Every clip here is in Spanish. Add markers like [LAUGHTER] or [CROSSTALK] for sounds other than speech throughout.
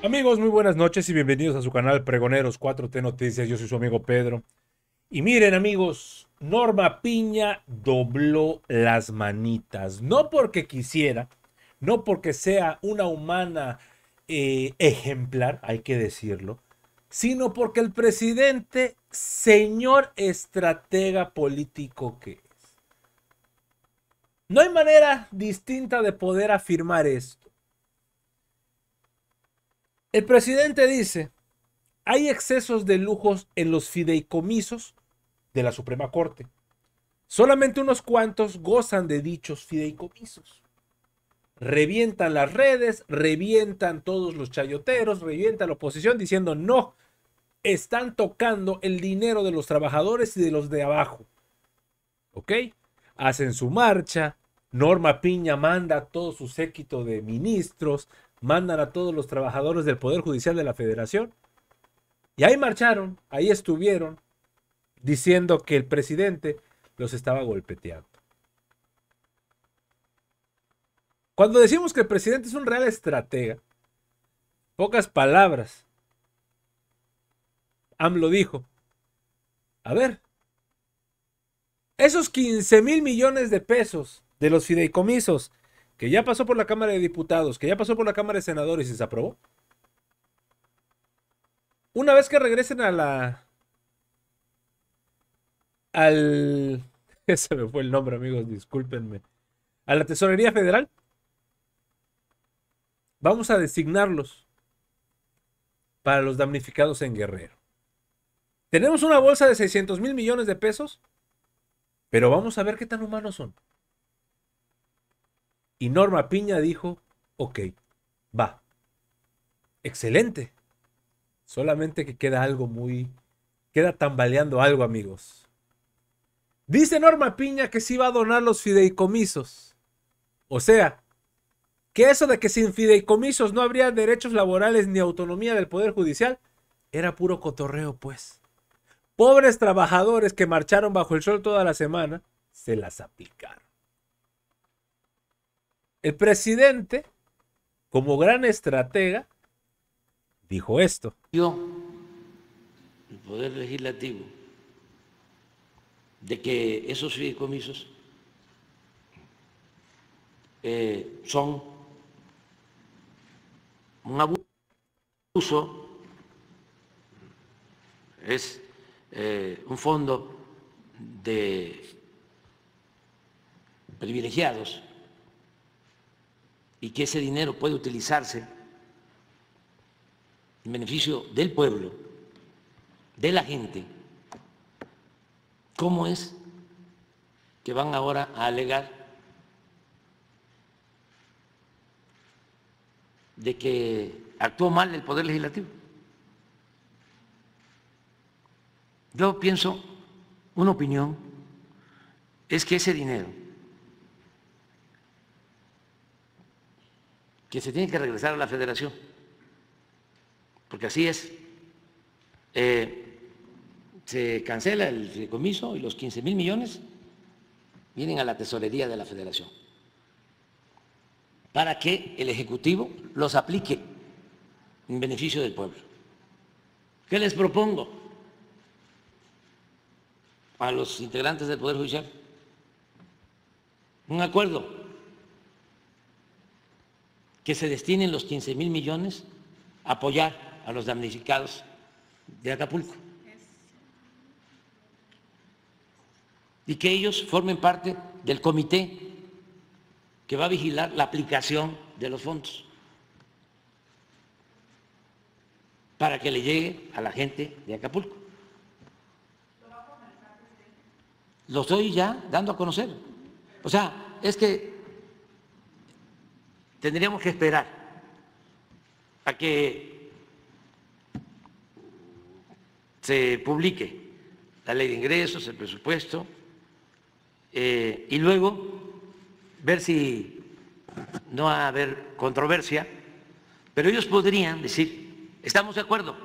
Amigos, muy buenas noches y bienvenidos a su canal Pregoneros 4T Noticias. Yo soy su amigo Pedro. Y miren, amigos, Norma Piña dobló las manitas. No porque quisiera, no porque sea una humana eh, ejemplar, hay que decirlo, sino porque el presidente, señor estratega político que es. No hay manera distinta de poder afirmar esto. El presidente dice, hay excesos de lujos en los fideicomisos de la Suprema Corte. Solamente unos cuantos gozan de dichos fideicomisos. Revientan las redes, revientan todos los chayoteros, revientan la oposición diciendo no, están tocando el dinero de los trabajadores y de los de abajo. ¿Ok? Hacen su marcha, Norma Piña manda a todo su séquito de ministros, mandan a todos los trabajadores del Poder Judicial de la Federación. Y ahí marcharon, ahí estuvieron, diciendo que el presidente los estaba golpeteando. Cuando decimos que el presidente es un real estratega, pocas palabras, AMLO dijo, a ver, esos 15 mil millones de pesos de los fideicomisos que ya pasó por la Cámara de Diputados, que ya pasó por la Cámara de Senadores y se aprobó. Una vez que regresen a la... al... Ese [LAUGHS] me fue el nombre, amigos, discúlpenme. A la Tesorería Federal. Vamos a designarlos para los damnificados en Guerrero. Tenemos una bolsa de 600 mil millones de pesos, pero vamos a ver qué tan humanos son. Y Norma Piña dijo, ok, va. Excelente. Solamente que queda algo muy... Queda tambaleando algo, amigos. Dice Norma Piña que sí va a donar los fideicomisos. O sea, que eso de que sin fideicomisos no habría derechos laborales ni autonomía del Poder Judicial era puro cotorreo, pues. Pobres trabajadores que marcharon bajo el sol toda la semana, se las aplicaron. El presidente, como gran estratega, dijo esto. Yo, el Poder Legislativo, de que esos fideicomisos eh, son un abuso, es eh, un fondo de privilegiados y que ese dinero puede utilizarse en beneficio del pueblo, de la gente, ¿cómo es que van ahora a alegar de que actuó mal el Poder Legislativo? Yo pienso, una opinión, es que ese dinero que se tiene que regresar a la federación, porque así es. Eh, se cancela el decomiso y los 15 mil millones vienen a la tesorería de la federación para que el Ejecutivo los aplique en beneficio del pueblo. ¿Qué les propongo a los integrantes del Poder Judicial? Un acuerdo que se destinen los 15 mil millones a apoyar a los damnificados de Acapulco. Y que ellos formen parte del comité que va a vigilar la aplicación de los fondos para que le llegue a la gente de Acapulco. Lo estoy ya dando a conocer. O sea, es que Tendríamos que esperar a que se publique la ley de ingresos, el presupuesto, eh, y luego ver si no va a haber controversia, pero ellos podrían decir, estamos de acuerdo,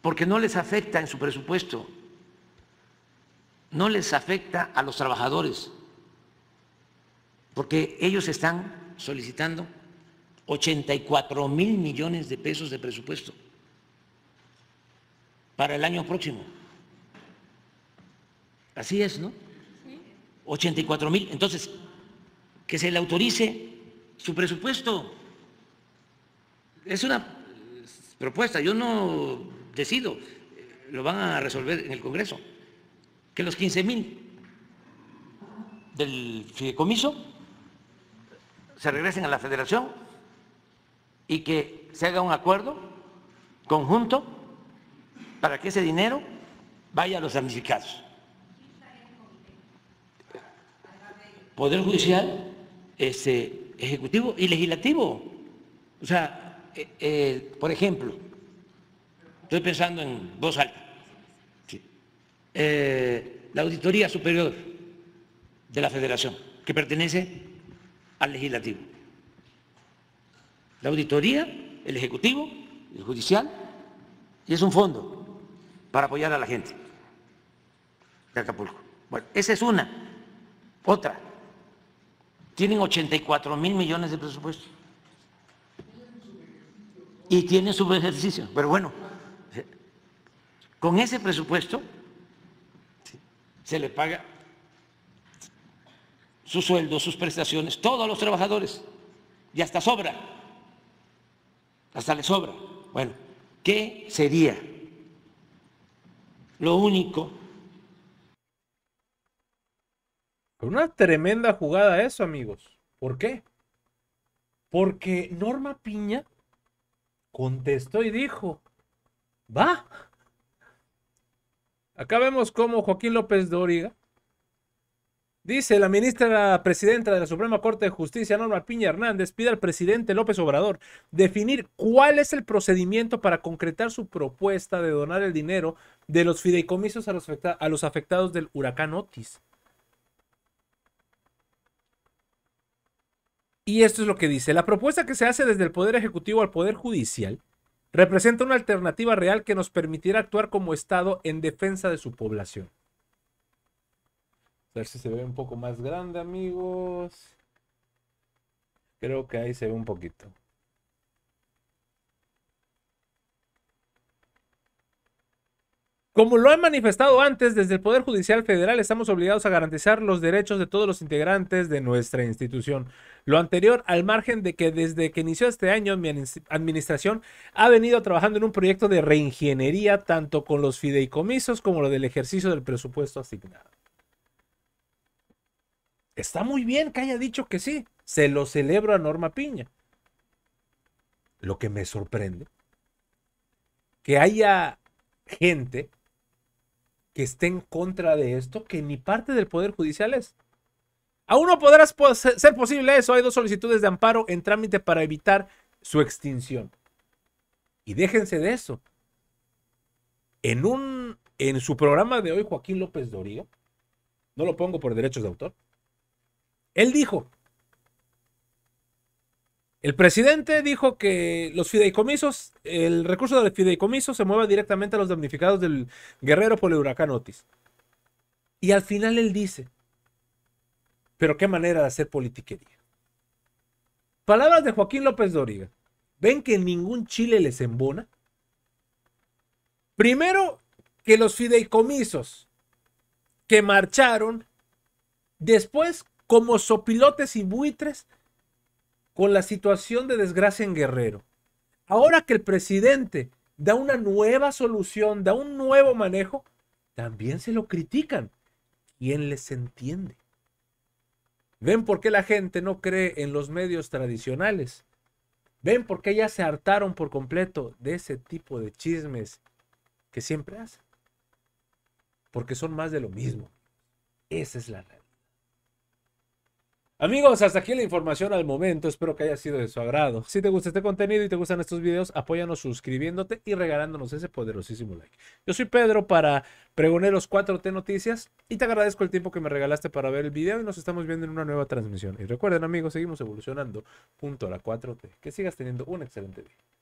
porque no les afecta en su presupuesto, no les afecta a los trabajadores porque ellos están solicitando 84 mil millones de pesos de presupuesto para el año próximo. Así es, ¿no? 84 mil. Entonces, que se le autorice su presupuesto. Es una propuesta, yo no decido, eh, lo van a resolver en el Congreso. Que los 15 mil del fideicomiso se regresen a la federación y que se haga un acuerdo conjunto para que ese dinero vaya a los damnificados. Poder judicial, este, ejecutivo y legislativo. O sea, eh, eh, por ejemplo, estoy pensando en voz alta, eh, la Auditoría Superior de la Federación, que pertenece al legislativo. La auditoría, el ejecutivo, el judicial, y es un fondo para apoyar a la gente de Acapulco. Bueno, esa es una. Otra. Tienen 84 mil millones de presupuesto. Y tienen su ejercicio. Pero bueno, eh, con ese presupuesto se le paga sus sueldos, sus prestaciones, todos los trabajadores, y hasta sobra, hasta le sobra. Bueno, ¿qué sería lo único? Una tremenda jugada eso, amigos. ¿Por qué? Porque Norma Piña contestó y dijo, va. Acá vemos cómo Joaquín López de Origa Dice la ministra presidenta de la Suprema Corte de Justicia, Norma Piña Hernández, pide al presidente López Obrador definir cuál es el procedimiento para concretar su propuesta de donar el dinero de los fideicomisos a los, afectados del huracán Otis. Y esto es lo que dice, la propuesta que se hace desde el Poder Ejecutivo al Poder Judicial representa una alternativa real que nos permitirá actuar como Estado en defensa de su población a ver si se ve un poco más grande, amigos. Creo que ahí se ve un poquito. Como lo han manifestado antes, desde el Poder Judicial Federal estamos obligados a garantizar los derechos de todos los integrantes de nuestra institución. Lo anterior, al margen de que desde que inició este año mi administración ha venido trabajando en un proyecto de reingeniería tanto con los fideicomisos como lo del ejercicio del presupuesto asignado. Está muy bien que haya dicho que sí. Se lo celebro a Norma Piña. Lo que me sorprende, que haya gente que esté en contra de esto, que ni parte del Poder Judicial es. Aún no podrás ser posible eso. Hay dos solicitudes de amparo en trámite para evitar su extinción. Y déjense de eso. En, un, en su programa de hoy, Joaquín López Dorío, no lo pongo por derechos de autor, él dijo, el presidente dijo que los fideicomisos, el recurso del fideicomiso se mueva directamente a los damnificados del guerrero por el huracán Otis. Y al final él dice, pero qué manera de hacer politiquería. Palabras de Joaquín López Origa. ¿Ven que ningún Chile les embona? Primero, que los fideicomisos que marcharon, después como sopilotes y buitres con la situación de desgracia en Guerrero. Ahora que el presidente da una nueva solución, da un nuevo manejo, también se lo critican. ¿Quién les entiende? ¿Ven por qué la gente no cree en los medios tradicionales? ¿Ven por qué ya se hartaron por completo de ese tipo de chismes que siempre hacen? Porque son más de lo mismo. Esa es la realidad. Amigos, hasta aquí la información al momento. Espero que haya sido de su agrado. Si te gusta este contenido y te gustan estos videos, apóyanos suscribiéndote y regalándonos ese poderosísimo like. Yo soy Pedro para Pregoneros 4T Noticias y te agradezco el tiempo que me regalaste para ver el video y nos estamos viendo en una nueva transmisión. Y recuerden, amigos, seguimos evolucionando junto a la 4T. Que sigas teniendo un excelente día.